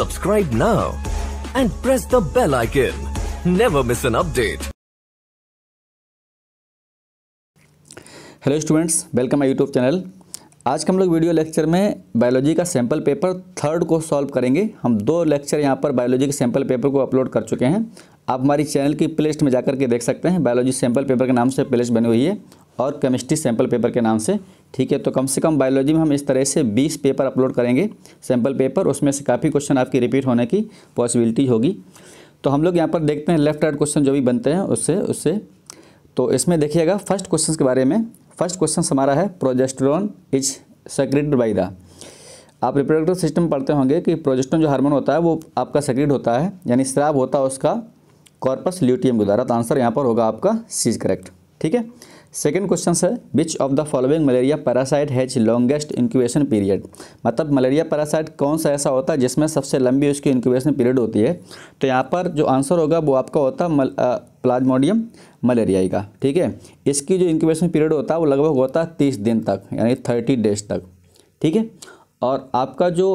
Subscribe now and press the bell icon. Never miss an update. Hello students welcome my YouTube channel आज के हम लोग video lecture में biology का sample paper third को solve करेंगे हम दो लेक्चर यहाँ पर बायोलॉजी के सैंपल पेपर को अपलोड कर चुके हैं आप हमारी चैनल की प्लेलिस्ट में जाकर के देख सकते हैं बायोलॉजी सैंपल पेपर के नाम से प्लेलिस्ट बनी हुई है और केमिस्ट्री सैंपल पेपर के नाम से ठीक है तो कम से कम बायोलॉजी में हम इस तरह से 20 पेपर अपलोड करेंगे सैम्पल पेपर उसमें से काफ़ी क्वेश्चन आपकी रिपीट होने की पॉसिबिलिटी होगी तो हम लोग यहाँ पर देखते हैं लेफ्ट राइट क्वेश्चन जो भी बनते हैं उससे उससे तो इसमें देखिएगा फर्स्ट क्वेश्चन के बारे में फर्स्ट क्वेश्चन हमारा है progesterone is secreted by the आप रिप्रोडक्टिव सिस्टम पढ़ते होंगे कि प्रोजेस्ट्रॉन जो हार्मोन होता है वो आपका सेक्रेट होता है यानी श्राव होता है उसका कॉर्पस ल्यूटियम के द्वारा तो आंसर यहाँ पर होगा आपका सीज करेक्ट ठीक है सेकेंड क्वेश्चन है which of the following malaria parasite has longest incubation period मतलब मलेरिया पैरासाइट कौन सा ऐसा होता है जिसमें सबसे लंबी उसकी इंक्यूबेशन पीरियड होती है तो यहाँ पर जो आंसर होगा वो आपका होता है प्लाज्मोडियम मलेरियाई का ठीक है इसकी जो इंक्यूबेशन पीरियड होता है वो लगभग होता है तीस दिन तक यानी थर्टी डेज तक ठीक है और आपका जो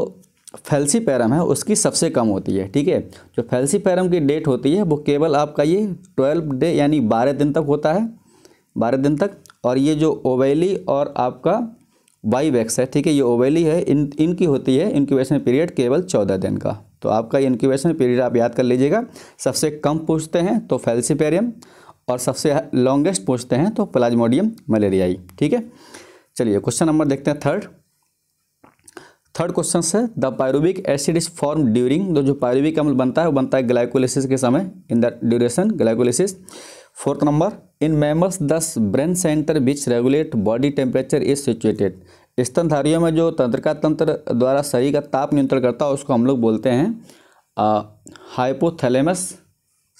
फैलसी पैरम है उसकी सबसे कम होती है ठीक है जो फैलसी पैरम की डेट होती है वो केवल आपका ये ट्वेल्व डे यानी बारह दिन तक होता है बारह दिन तक और ये जो ओवैली और आपका वाई वैक्स है ठीक है ये ओवैली है इन इनकी होती है इनक्यूबेशन पीरियड केवल चौदह दिन का तो आपका इनक्यूबेशन पीरियड आप याद कर लीजिएगा सबसे कम पूछते हैं तो फेल्सीपेरियम और सबसे लॉन्गेस्ट पूछते हैं तो प्लाज्मोडियम मलेरियाई ठीक है चलिए क्वेश्चन नंबर देखते हैं थर्ड थर्ड क्वेश्चन से the pyruvic acid is form during जो पायरूबिक अम्ल बनता है वो बनता है ग्लाइकोलिसिस के समय in the duration glycolysis fourth number in mammals दस brain centre which regulate body temperature is situated स्तनधारियों में जो तंत्रिका तंत्र द्वारा शरीर का ताप नियंत्रण करता है उसको हम लोग बोलते हैं हाइपोथैलेमस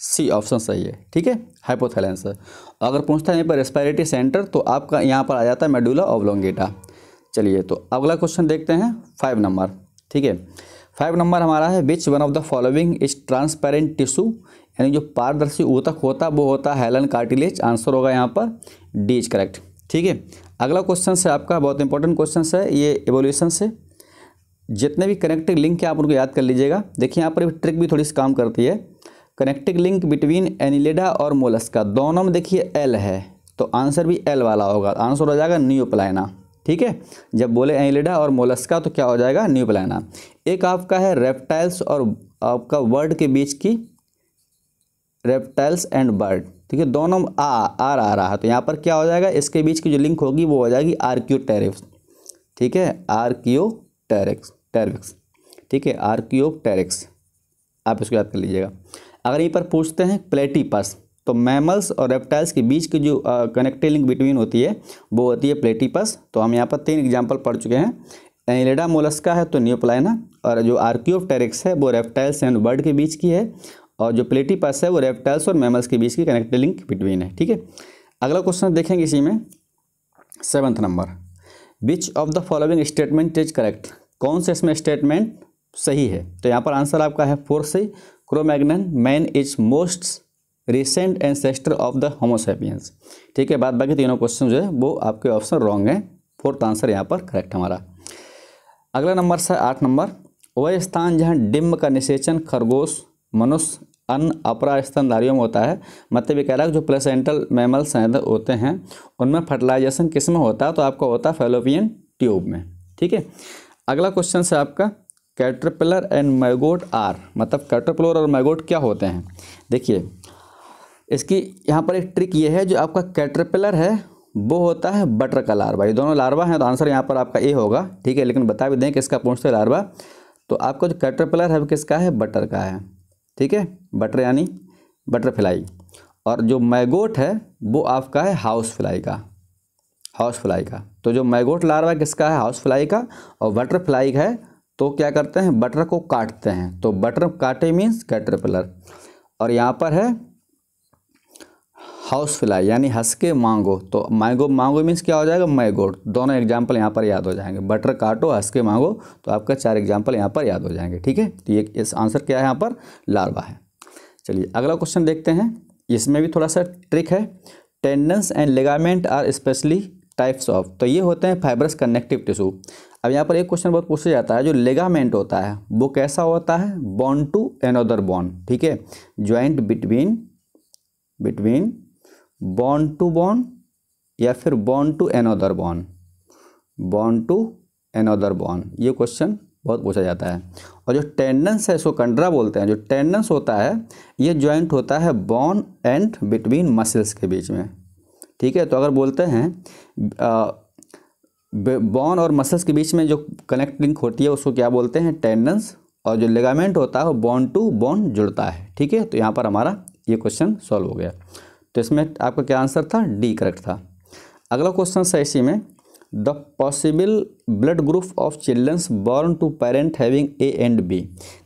सी ऑप्शन सही है ठीक है हाइपोथैलेमस अगर पूछता है यहाँ पर रेस्पायरेटरी सेंटर तो आपका यहाँ पर आ जाता है मेडुला ओब्लोंगेटा चलिए तो अगला क्वेश्चन देखते हैं फाइव नंबर ठीक है फाइव नंबर हमारा है which one of the following is transparent tissue यानी जो पारदर्शी ऊतक होता वो होता है हेलन कार्टिलेज आंसर होगा यहाँ पर डी इज करेक्ट ठीक है अगला क्वेश्चन है आपका बहुत इंपॉर्टेंट क्वेश्चन है ये एवोल्यूशन से जितने भी कनेक्टिव लिंक है आप उनको याद कर लीजिएगा देखिए यहाँ पर भी ट्रिक भी थोड़ी सी काम करती है कनेक्टिव लिंक बिटवीन एनिलेडा और मोलस्का दोनों में देखिए एल है तो आंसर भी एल वाला होगा आंसर हो जाएगा न्यूप्लाइना ठीक है जब बोले एनिलेडा और मोलस्का तो क्या हो जाएगा न्यूप्लाइना एक आपका है रेप्टाइल्स और आपका वर्ड के बीच की रेप्टाइल्स एंड बर्ड ठीक है दोनों आ आर आ रहा है तो यहाँ पर क्या हो जाएगा इसके बीच की जो लिंक होगी वो हो जाएगी आर्क्यू टेरिक्स ठीक है क्यू टेरिक्स टेरिक्स ठीक है क्यू टेरिक्स आप इसको याद कर लीजिएगा अगर यहीं पर पूछते हैं प्लेटीपस तो मैमल्स और रेप्टाइल्स के बीच की जो कनेक्टिव लिंक बिटवीन होती है वो होती है प्लेटीपस तो हम यहाँ पर तीन एग्जाम्पल पढ़ चुके हैं एनिलेडा मोलस्का है तो न्यूप्लाइना और जो टेरिक्स है वो रेप्टाइल्स एंड बर्ड के बीच की है और जो प्लेटी पस है वो रेप्टाइल्स और मैमल्स के बीच की कनेक्टेड लिंक बिटवीन है ठीक है अगला क्वेश्चन देखेंगे इसी में seventh number which of the following statement is correct कौन से इसमें स्टेटमेंट सही है तो यहाँ पर आंसर आपका है फोर से Cro Magnon man is most recent ancestor of the homo sapiens ठीक है बाद बाकी तीनों क्वेश्चन जो है वो आपके ऑप्शन रॉन्ग हैं फोर्थ आंसर यहाँ पर करेक्ट हमारा अगला नंबर सर आठ नंबर वह स्थान जहाँ डिम्ब का निषेचन खरगोश मनुष्य अन्य अपरा स्तनधारियों में होता है मतलब ये कह रहा है जो प्लेसेंटल मेमल्स हैं होते हैं उनमें फर्टिलाइजेशन किस में होता है तो आपका होता है फेलोपियन ट्यूब में ठीक है अगला क्वेश्चन से आपका कैटरपिलर एंड मैगोट आर मतलब कैटरपिलर और मैगोट क्या होते हैं देखिए इसकी यहाँ पर एक ट्रिक ये है जो आपका कैटरपिलर है वो होता है बटर का लार्वा ये दोनों लार्वा हैं तो आंसर यहाँ पर आपका ए होगा ठीक है लेकिन बता भी दें इसका पूछते तो लार्वा तो आपका जो कैटरपिलर है वो किसका है बटर का है ठीक है बटर यानी बटरफ्लाई और जो मैगोट है वो आपका है हाउस फ्लाई का हाउस फ्लाई का तो जो मैगोट लार्वा किसका है हाउस फ्लाई का और बटरफ्लाई है तो क्या करते हैं बटर को काटते हैं तो बटर काटे मीन्स कैटरपिलर और यहाँ पर है हाउस फ्लाई यानी हंसके मांगो तो मैंगो मांगो मीन्स क्या हो जाएगा मैगोड दोनों एग्जाम्पल यहाँ पर याद हो जाएंगे बटर काटो हंसके मांगो तो आपका चार एग्जाम्पल यहाँ पर याद हो जाएंगे ठीक है तो ये इस आंसर क्या है यहाँ पर लार्वा है चलिए अगला क्वेश्चन देखते हैं इसमें भी थोड़ा सा ट्रिक है tendons and ligament are specially types of तो ये होते हैं फाइबरस कनेक्टिव टिशू अब यहाँ पर एक क्वेश्चन बहुत पूछा जाता है जो लेगामेंट होता है वो कैसा होता है बॉन्ड टू एनोदर बॉन्ड ठीक है joint between between bone to bone या फिर bone to another bone bone to another bone ये क्वेश्चन बहुत पूछा जाता है और जो टेंडेंस है इसको कंड्रा बोलते हैं जो टेंडेंस होता है ये ज्वाइंट होता है बॉन एंड बिटवीन मसल्स के बीच में ठीक है तो अगर बोलते हैं बॉन और मसल्स के बीच में जो कनेक्ट लिंक होती है उसको क्या बोलते हैं टेंडेंस और जो लेगामेंट होता है वो बॉन टू बॉन जुड़ता है ठीक है तो यहाँ पर हमारा ये क्वेश्चन सॉल्व हो गया तो इसमें आपका क्या आंसर था डी करेक्ट था अगला क्वेश्चन है इसी में the possible blood group of childrens born to parent having a and b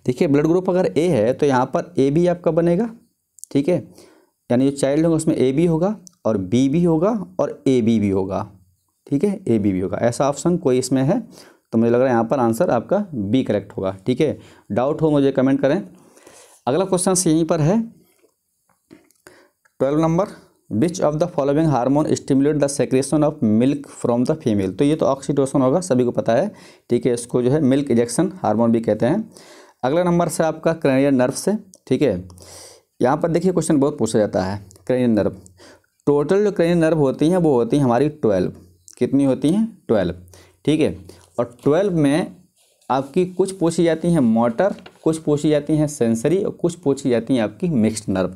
देखिए ब्लड ग्रुप अगर ए है तो यहाँ पर ए बी आपका बनेगा ठीक है यानी जो चाइल्ड होगा उसमें ए बी होगा और बी भी होगा और ए बी भी होगा ठीक है ए बी भी होगा ऐसा ऑप्शन कोई इसमें है तो मुझे लग रहा है यहाँ पर आंसर आपका बी करेक्ट होगा ठीक है डाउट हो मुझे कमेंट करें अगला क्वेश्चन यहीं पर है twelve number which of the following hormone stimulate the secretion of milk from the female तो ये तो ऑक्सीटोसन होगा सभी को पता है ठीक है इसको जो है मिल्क इजेक्शन हार्मोन भी कहते हैं अगला नंबर से आपका क्रेनियन नर्व से ठीक है यहाँ पर देखिए क्वेश्चन बहुत पूछा जाता है क्रेनियन नर्व टोटल जो क्रेनियन नर्व होती हैं वो होती हैं हमारी ट्वेल्व कितनी होती हैं ट्वेल्व ठीक है और ट्वेल्व में आपकी कुछ पूछी जाती हैं मोटर कुछ पूछी जाती हैं सेंसरी और कुछ पूछी जाती हैं आपकी मिक्स्ड नर्व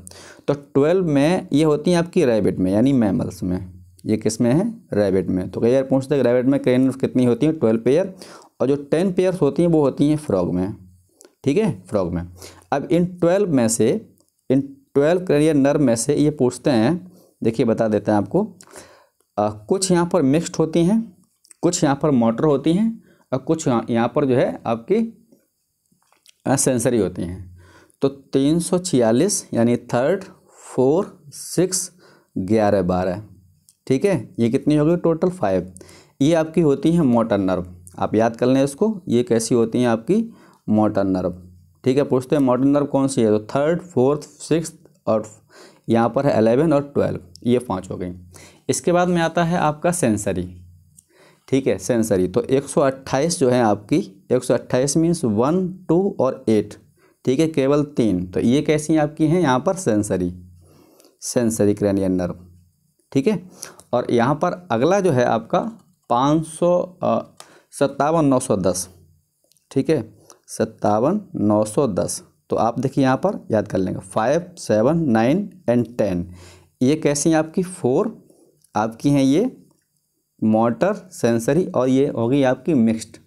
तो ट्वेल्व में ये होती हैं आपकी रैबिट में यानी मैमल्स में ये किस में है रैबिट में तो कई बार पूछते हैं रैबिट में क्रेन नर्व कितनी होती हैं ट्वेल्व पेयर और जो टेन पेयर्स होती हैं वो होती हैं फ्रॉग में ठीक है फ्रॉग में अब इन ट्वेल्व में से इन ट्वेल्व क्रेनियर नर्व में से ये पूछते हैं देखिए बता देते हैं आपको आ, कुछ यहाँ पर मिक्स्ड होती हैं कुछ यहाँ पर मोटर होती हैं और कुछ यहाँ पर जो है आपकी सेंसरी होती हैं तो तीन सौ छियालीस यानी थर्ड फोर सिक्स ग्यारह बारह ठीक है ये कितनी होगी टोटल फाइव ये आपकी होती हैं मोटर नर्व आप याद कर लें इसको ये कैसी होती हैं आपकी मोटर नर्व ठीक है पूछते हैं मोटर नर्व कौन सी है तो थर्ड फोर्थ सिक्स और यहाँ पर है अलेवन और ट्वेल्व ये पाँच हो गई इसके बाद में आता है आपका सेंसरी ठीक है सेंसरी तो 128 जो है आपकी 128 सौ अट्ठाईस मीन्स वन टू और एट ठीक है केवल तीन तो ये कैसी आपकी हैं यहाँ पर सेंसरी सेंसरी क्रेनियन नर्व ठीक है और यहाँ पर अगला जो है आपका पाँच सौ सत्तावन नौ सौ दस ठीक है सत्तावन नौ सौ दस तो आप देखिए यहाँ पर याद कर लेंगे five seven nine and ten ये कैसी हैं आपकी फोर आपकी हैं ये मोटर सेंसरी और ये होगी आपकी मिक्स्ड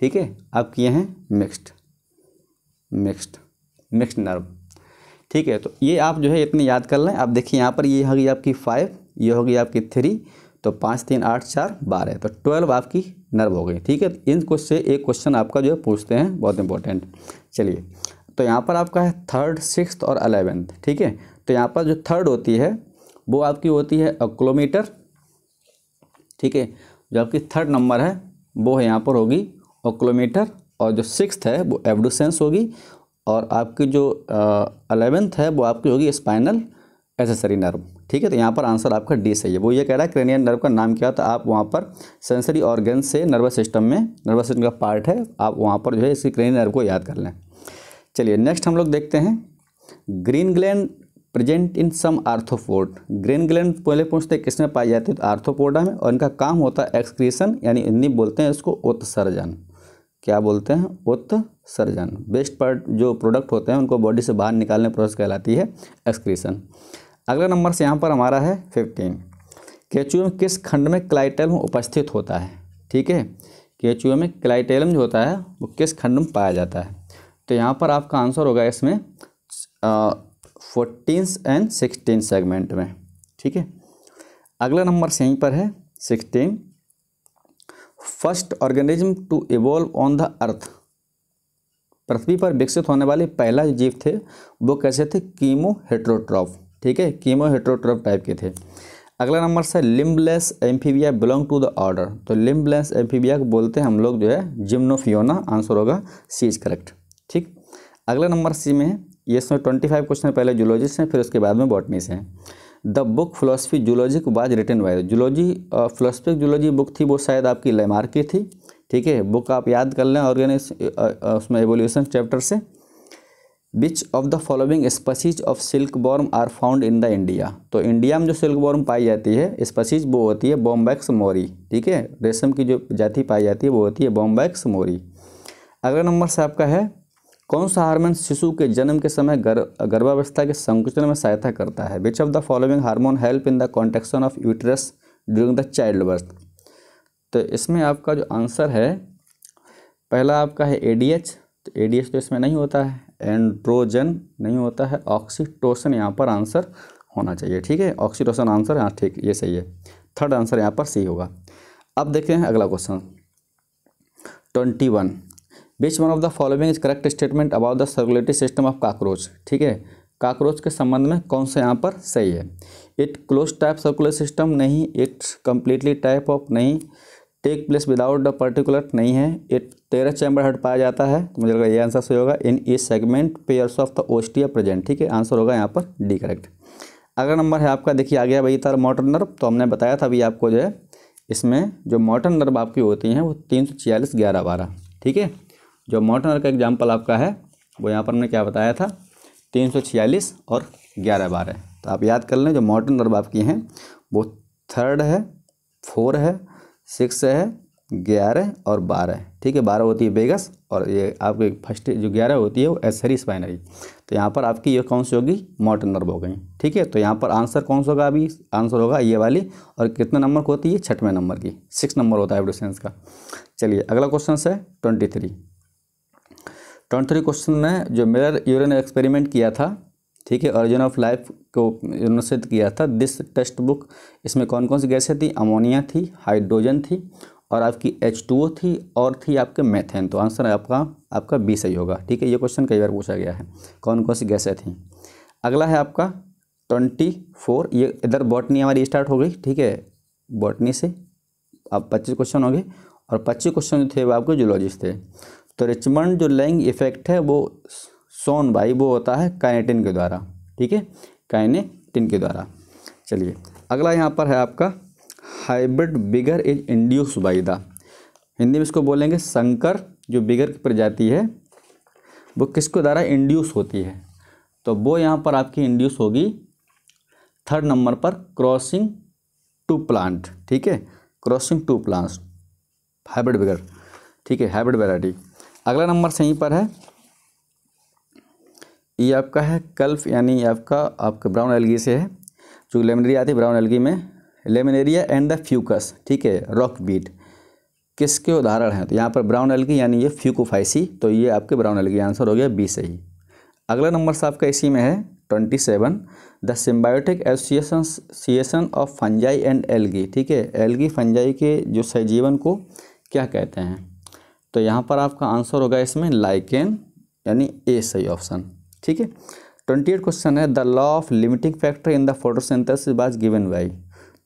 ठीक है आपकी ये हैं मिक्स्ड मिक्स्ड मिक्स्ड नर्व ठीक है तो ये आप जो है इतने याद कर लें आप देखिए यहाँ पर ये होगी आपकी फाइव ये होगी आपकी थ्री तो पाँच तीन आठ चार बारह तो ट्वेल्व आपकी नर्व हो गई ठीक है इन से एक क्वेश्चन आपका जो है पूछते हैं बहुत इंपॉर्टेंट चलिए तो यहाँ पर आपका है थर्ड सिक्स और अलेवेंथ ठीक है तो यहाँ पर जो थर्ड होती है वो आपकी होती है अक्लोमीटर ठीक है जो आपकी थर्ड नंबर है वो है यहाँ पर होगी ओक्लोमीटर और जो सिक्स है वो एवडोसेंस होगी और आपकी जो अलेवेंथ है वो आपकी होगी स्पाइनल एसेसरी नर्व ठीक है तो यहाँ पर आंसर आपका डी सही है वो ये कह रहा है क्रेनियन नर्व का नाम क्या था आप वहाँ पर सेंसरी ऑर्गन से नर्वस सिस्टम में नर्वस सिस्टम का पार्ट है आप वहाँ पर जो है इसी क्रेनियन नर्व को याद कर लें चलिए नेक्स्ट हम लोग देखते हैं green gland present in some arthropod green gland पहले पूछते हैं किसमें पाई जाती है तो आर्थोपोडा में और इनका काम होता है एक्सक्रीशन यानी इन्नी बोलते हैं इसको उत्सर्जन क्या बोलते हैं उत्सर्जन बेस्ट पार्ट जो प्रोडक्ट होते हैं उनको बॉडी से बाहर निकालने प्रोसेस कहलाती है एक्सक्रीशन अगला नंबर से यहाँ पर हमारा है फिफ्टीन केचुए किस खंड में क्लाइटेलम उपस्थित होता है ठीक है केचुए में क्लाइटेलम जो होता है वो किस खंड में पाया जाता है तो यहाँ पर आपका आंसर होगा इसमें फोर्टीन्स एंड सिक्सटीन सेगमेंट में ठीक है अगला नंबर से यहीं पर है sixteen first organism to evolve on the earth पृथ्वी पर विकसित होने वाले पहला जीव थे वो कैसे थे कीमो हेट्रोट्रॉफ ठीक है कीमो हेट्रोट्रॉफ टाइप के थे अगला नंबर से limbless amphibia belong to the order तो लिम्बलेस एम्फीबिया को बोलते हैं हम लोग जो है जिम्नोफियोना आंसर होगा सी इज करेक्ट ठीक अगला नंबर सी में है ये इसमें ट्वेंटी फाइव क्वेश्चन पहले जूलॉजी से हैं फिर उसके बाद में बॉटनी से हैं द बुक फिलोसफी जूलॉजी को was written by zoology philosophic zoology book थी वो शायद आपकी लेमार की थी ठीक है बुक आप याद कर लें ऑर्गेनिक uh, uh, उसमें एवोल्यूशन चैप्टर से which of the following species of silk worm are found in the India तो इंडिया में जो सिल्क बॉर्म पाई जाती है स्पसीज वो होती है बॉम्बैक्स मोरी ठीक है रेशम की जो जाति पाई जाती है वो होती है बॉम्बैक्स मोरी अगला नंबर से आपका है कौन सा हार्मोन शिशु के जन्म के समय गर, गर्भावस्था के संकुचन में सहायता करता है which of the following hormone help in the contraction of uterus during the child birth तो इसमें आपका जो आंसर है पहला आपका है एडीएच तो एडीएच तो इसमें नहीं होता है एंड्रोजन नहीं होता है ऑक्सीटोसन यहाँ पर आंसर होना चाहिए ठीक है ऑक्सीटोसन आंसर हाँ ठीक ये सही है थर्ड आंसर यहाँ पर सही होगा अब देखते हैं अगला question twenty one which one of the following is correct statement about the circulatory system of cockroach ठीक है काकरोच के संबंध में कौन सा यहाँ पर सही है it close type circular system नहीं इट कम्प्लीटली टाइप ऑफ नहीं take place without the particular नहीं है इट तेरह चैम्बर हट पाया जाता है तो मुझे लगा ये आंसर सही होगा in e segment pairs of the ostia present ठीक है आंसर होगा यहाँ पर डी करेक्ट अगला नंबर है आपका देखिए आ गया भाई तार मोटर नर्व तो हमने बताया था अभी आपको जो है इसमें जो मोटर नर्व आपकी होती हैं वो तीन सौ छियालीस ग्यारह बारह ठीक है जो मॉडर्नर का एग्जाम्पल आपका है वो यहाँ पर हमने क्या बताया था तीन सौ छियालीस और ग्यारह बारह तो आप याद कर लें जो मॉडर्न नर्व आपकी हैं वो थर्ड है फोर है सिक्स है ग्यारह और बारह ठीक है बारह होती है बेगस और ये आपकी फर्स्ट जो ग्यारह होती है वो एसरी स्पाइनरी तो यहाँ पर आपकी ये कौन सी होगी मॉटन नर्व हो गई ठीक है तो यहाँ पर आंसर कौन सा होगा अभी आंसर होगा ये वाली और कितने नंबर की होती है छठवें नंबर की सिक्स नंबर होता है एवडोसेंस का चलिए अगला क्वेश्चन है twenty three twenty three question में जो मिरर यूरिन एक्सपेरिमेंट किया था ठीक है ऑरिजिन ऑफ लाइफ को अनुच्छेद किया था दिस टेक्स्ट बुक इसमें कौन कौन सी गैसें थी अमोनिया थी हाइड्रोजन थी और आपकी एच टू ओ थी और थी आपके मैथेन तो आंसर आपका आपका बी सही होगा ठीक है ये क्वेश्चन कई बार पूछा गया है कौन कौन सी गैसें थी अगला है आपका ट्वेंटी फोर ये इधर बॉटनी हमारी स्टार्ट हो गई ठीक है बॉटनी से आप पच्चीस क्वेश्चन हो गए और पच्चीस क्वेश्चन जो थे वो आपके जूलॉजिस्ट थे तो रिचमंड जो लैंग इफेक्ट है वो सोन बाई वो होता है काइनेटिन के द्वारा ठीक है काइनेटिन के द्वारा चलिए अगला यहाँ पर है आपका hybrid vigour is induced by the Hindi में इसको बोलेंगे संकर जो बिगर की प्रजाति है वो किसके द्वारा इंड्यूस होती है तो वो यहाँ पर आपकी इंड्यूस होगी थर्ड नंबर पर क्रॉसिंग टू प्लांट ठीक है crossing two plants hybrid vigour ठीक है हाइब्रिड वेराइटी अगला नंबर सही पर है ये आपका है कल्फ यानी आपका आपका ब्राउन एलगी से है जो लेमिनेरिया आती है ब्राउन एलगी में लेमिनेरिया एंड द फ्यूकस ठीक है रॉक बीट किसके उदाहरण हैं तो यहाँ पर ब्राउन एलगी यानी ये फ्यूकोफाइसी तो ये आपके ब्राउन एलगी आंसर हो गया बी सही अगला नंबर से आपका इसी में है twenty seven the symbiotic association of fungi and algae ठीक है एलगी फंजाई के जो सजीवन को क्या कहते हैं तो यहाँ पर आपका आंसर होगा इसमें लाइकेन यानी ए सही ऑप्शन ठीक है ट्वेंटी एट क्वेश्चन है the law of limiting factor in the photosynthesis was given by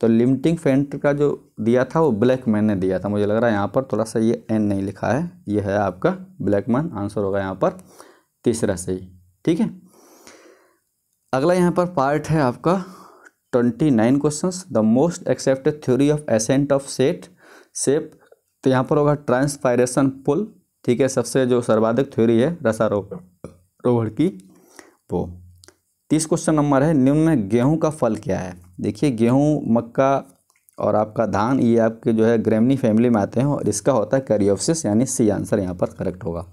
तो लिमिटिंग फैक्टर का जो दिया था वो ब्लैक मैन ने दिया था मुझे लग रहा है यहाँ पर थोड़ा सा ये एन नहीं लिखा है ये है आपका ब्लैक मैन आंसर होगा यहाँ पर तीसरा सही ठीक है अगला यहाँ पर पार्ट है आपका twenty nine question the most accepted theory of ascent of set sap तो यहाँ पर होगा ट्रांसपायरेशन पुल ठीक है सबसे जो सर्वाधिक थ्योरी है रसारोहण की वो तीस क्वेश्चन नंबर है निम्न में गेहूं का फल क्या है देखिए गेहूं मक्का और आपका धान ये आपके जो है ग्रेमनी फैमिली में आते हैं और इसका होता है कैरियोसिस यानी सी आंसर यहाँ पर करेक्ट होगा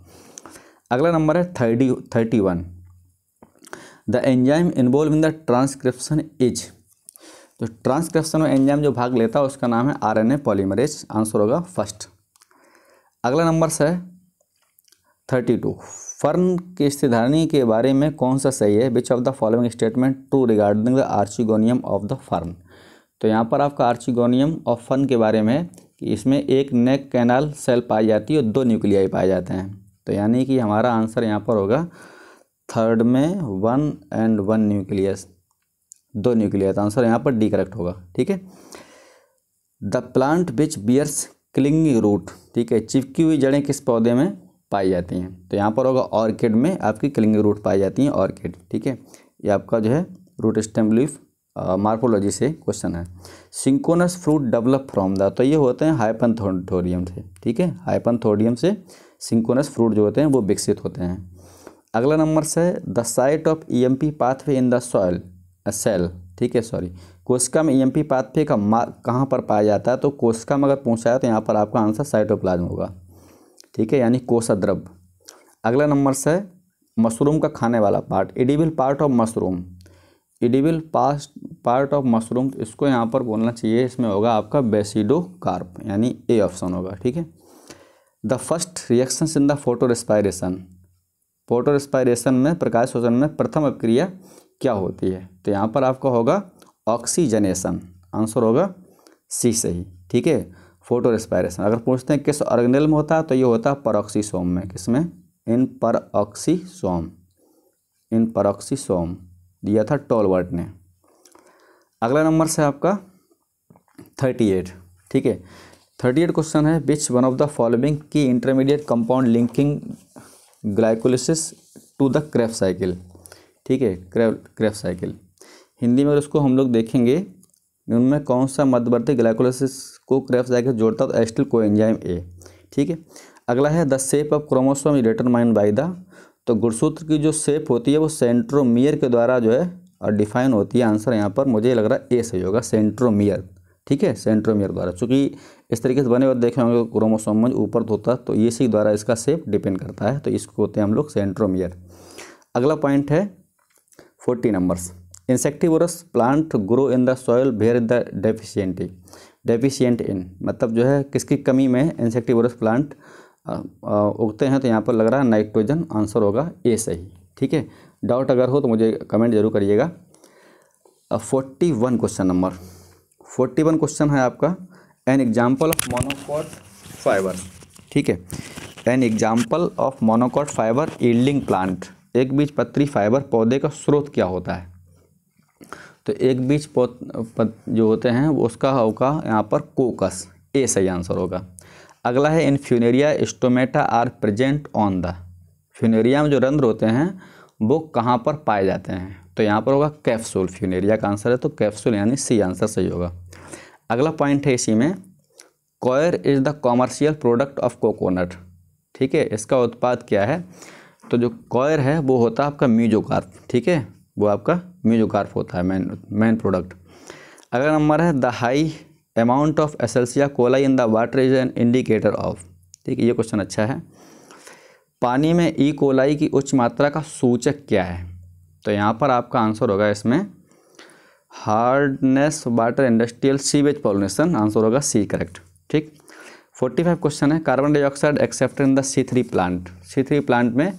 अगला नंबर है thirty thirty one the enzyme involve in the transcription is तो ट्रांसक्रिप्शन में एंजाइम जो भाग लेता है उसका नाम है आरएनए पॉलीमरेज आंसर होगा फर्स्ट अगला नंबर है थर्टी टू फर्न की स्थिरधारणी के बारे में कौन सा सही है which of the following statement true regarding the archegonium of the fern तो यहाँ पर आपका आर्चिगोनियम ऑफ फर्न के बारे में कि इसमें एक नेक कैनाल सेल पाई जाती है और दो न्यूक्लियाई पाए जाते हैं तो यानी कि हमारा आंसर यहाँ पर होगा थर्ड में वन एंड वन न्यूक्लियस दो न्यूक्लियर आंसर यहाँ पर डी करेक्ट होगा ठीक है the plant which bears clinging root ठीक है चिपकी हुई जड़ें किस पौधे में पाई जाती हैं तो यहाँ पर होगा ऑर्किड में आपकी क्लिंगिंग रूट पाई जाती हैं ऑर्किड ठीक है ये आपका जो है रूट स्टेम लीफ मार्फोलॉजी से क्वेश्चन है syconus fruit develop from the तो ये होते हैं हाइपनथोडियम से ठीक है हाइपनथोडियम से सिंकोनस फ्रूट जो होते हैं वो विकसित होते हैं अगला नंबर से the site of E M P pathway in the soil cell ठीक है सॉरी कोशिका में ईएमपी e पाथवे का मा कहाँ पर पाया जाता है तो कोशिका में अगर पूछा है तो यहाँ पर आपका आंसर साइटोप्लाज्म होगा ठीक है यानी कोषद्रव अगला नंबर से मशरूम का खाने वाला part edible part of mushroom edible past part of mushroom इसको यहाँ पर बोलना चाहिए इसमें होगा आपका बेसिडो कार्प यानी ए ऑप्शन होगा ठीक है the first reaction in the photorespiration photorespiration में प्रकाश शोषण में प्रथम अभिक्रिया क्या होती है तो यहाँ पर आपका होगा ऑक्सीजनेशन आंसर होगा सी सही ठीक है फोटो रेस्पायरेशन अगर पूछते हैं किस ऑर्गेनल में होता है तो ये होता है परऑक्सीसोम में किस में इन परऑक्सीसोम इन परऑक्सीसोम दिया था टोलवर्ट ने अगला नंबर से आपका थर्टी एट ठीक है थर्टी एट क्वेश्चन है which one of the following की intermediate compound linking glycolysis to the Krebs cycle ठीक है क्रेफ साइकिल हिंदी में अगर उसको हम लोग देखेंगे उनमें कौन सा मध्यवर्ती ग्लाइकोलाइसिस को क्रेफ साइकिल जोड़ता है तो एस्टिल को एंजाइम ए ठीक है अगला है the shape of chromosome is determined by the तो गुड़सूत्र की जो सेप होती है वो सेंट्रोमियर के द्वारा जो है और डिफाइन होती है आंसर यहाँ पर मुझे लग रहा है ए सही होगा सेंट्रोमियर ठीक है सेंट्रोमियर द्वारा चूँकि इस तरीके से बने हुए देखे होंगे क्रोमोसोम ऊपर होता तो ये सी द्वारा इसका सेप डिपेंड करता है तो इसको होते हैं हम लोग सेंट्रोमियर अगला पॉइंट है 40 numbers insectivorous plant grow in the soil where the deficient deficient in मतलब जो है किसकी कमी में इंसेक्टिवरस प्लांट उगते हैं तो यहाँ पर लग रहा है नाइट्रोजन आंसर होगा ए सही ठीक है डाउट अगर हो तो मुझे कमेंट जरूर करिएगा forty one question number forty one question है आपका an example of monocot fibre ठीक है an example of monocot fibre yielding plant एक बीज पत्री फाइबर पौधे का स्रोत क्या होता है तो एक बीज पौध जो होते हैं उसका होगा यहाँ पर कोकस ए सही आंसर होगा अगला है Funaria stomata are present on the Funaria में जो रंध्र होते हैं वो कहाँ पर पाए जाते हैं तो यहाँ पर होगा कैप्सूल फ्यूनेरिया का आंसर है तो कैप्सूल यानी सी आंसर सही होगा अगला पॉइंट है इसी में coir is the commercial product of coconut ठीक है इसका उत्पाद क्या है तो जो कॉयर है वो होता है आपका म्यूजोकार्प ठीक है वो आपका म्यूजोकार्प होता है मेन मेन प्रोडक्ट अगला नंबर है the high amount of Escherichia coli in the water is an indicator of ठीक है ये क्वेश्चन अच्छा है पानी में ई e. कोलाई की उच्च मात्रा का सूचक क्या है तो यहाँ पर आपका आंसर होगा इसमें hardness water industrial sewage pollution answer होगा सी करेक्ट ठीक 45 क्वेश्चन है carbon dioxide accepted in the C three plant C three plant में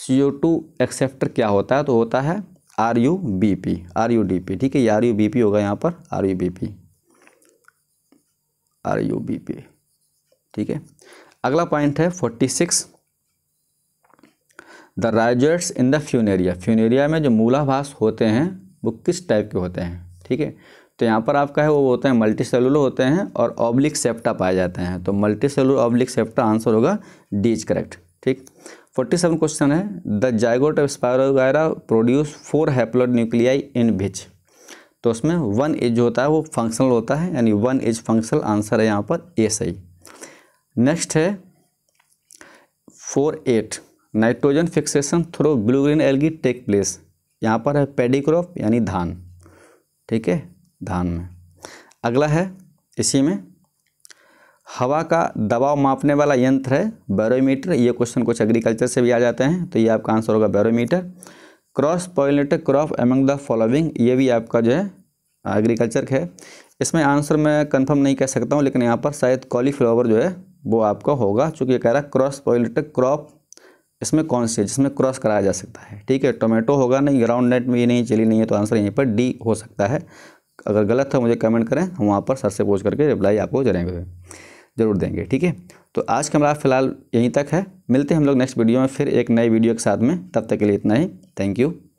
सी ओ टू एक्सेप्टर क्या होता है तो होता है R U B P R U D P ठीक है आर यू बी पी होगा यहाँ पर R U B P R U B P ठीक है अगला पॉइंट है forty six the rhizoids in the Funaria Funaria में जो मूलाभास होते हैं वो किस टाइप के होते हैं ठीक है तो यहाँ पर आपका है वो होते हैं मल्टी सेलुलर होते हैं और ऑब्लिक सेप्टा पाए जाते हैं तो multi cellular oblique septa answer होगा डी इज करेक्ट ठीक फोर्टी सेवन क्वेश्चन है the zygote of Spirogyra produce four haploid nuclei in which तो उसमें वन एज जो होता है वो फंक्शनल होता है यानी वन एज फंक्शनल आंसर है यहाँ पर ए सही नेक्स्ट है four eight nitrogen fixation through blue green algae take place यहाँ पर है पेडी क्रॉप यानी धान ठीक है धान में अगला है इसी में हवा का दबाव मापने वाला यंत्र है बैरोमीटर ये क्वेश्चन कुछ एग्रीकल्चर से भी आ जाते हैं तो ये आपका आंसर होगा barometer cross pollinated crop among the following ये भी आपका जो है एग्रीकल्चर है इसमें आंसर मैं कंफर्म नहीं कह सकता हूँ लेकिन यहाँ पर शायद कॉलीफ्लावर जो है वो आपका होगा चूँकि कह रहा है क्रॉस पॉइलेट क्रॉप इसमें कौन सी है जिसमें क्रॉस कराया जा सकता है ठीक है टोमेटो होगा नहीं ग्राउंड नेट में ये नहीं चली नहीं है तो आंसर यहीं पर डी हो सकता है अगर गलत है मुझे कमेंट करें हम वहाँ पर सर से पूछ करके रिप्लाई आपको जरेंगे ज़रूर देंगे ठीक है तो आज का हमारा फिलहाल यहीं तक है मिलते हैं हम लोग नेक्स्ट वीडियो में फिर एक नए वीडियो के साथ में तब तक के लिए इतना ही थैंक यू